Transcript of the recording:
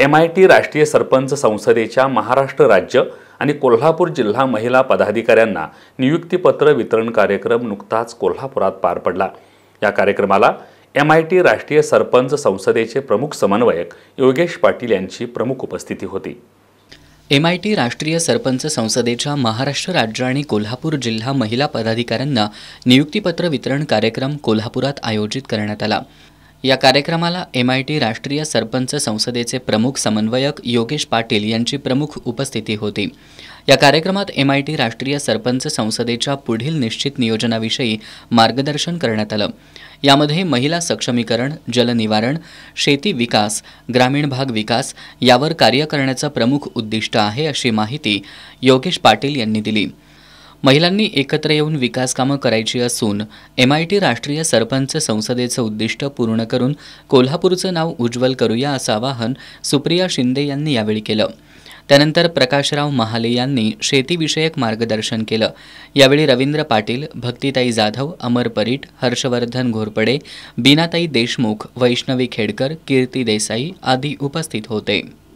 M I T राष्ट्रीय सरपंच संसदेच्या महाराष्ट्र राज्य आणि कोल्हापूर जिल्हा महिला पदाधिकाऱ्यांना नियुक्तीपत्र वितरण कार्यक्रम नुकताच कोल्हापुरात पार पडला या कार्यक्रमाला एम आय टी राष्ट्रीय सरपंच संसदेचे प्रमुख समन्वयक योगेश पाटील यांची प्रमुख उपस्थिती होती एम आय टी राष्ट्रीय सरपंच संसदेच्या महाराष्ट्र राज्य आणि कोल्हापूर जिल्हा महिला पदाधिकाऱ्यांना नियुक्तीपत्र वितरण कार्यक्रम कोल्हापुरात आयोजित करण्यात आला या कार्यक्रमाला एम आय टी राष्ट्रीय सरपंच संसदेचे प्रमुख समन्वयक योगेश पाटील यांची प्रमुख उपस्थिती होती या कार्यक्रमात एम आय टी राष्ट्रीय सरपंच संसदेच्या पुढील निश्चित नियोजनाविषयी मार्गदर्शन करण्यात आलं यामध्ये महिला सक्षमीकरण जलनिवारण शेती विकास ग्रामीण भाग विकास यावर कार्य करण्याचं प्रमुख उद्दिष्ट आहे अशी माहिती योगेश पाटील यांनी दिली महिलांनी एकत्र येऊन विकासकामं करायची असून एम आय टी राष्ट्रीय सरपंच संसदेचं उद्दिष्ट पूर्ण करून कोल्हापूरचं नाव उज्ज्वल करूया असं आवाहन सुप्रिया शिंदे यांनी यावेळी केलं त्यानंतर प्रकाशराव महाले यांनी शेतीविषयक मार्गदर्शन केलं यावेळी रवींद्र पाटील भक्तिताई जाधव अमर परीट हर्षवर्धन घोरपडे बीनाताई देशमुख वैष्णवी खेडकर कीर्ती देसाई आदी उपस्थित होते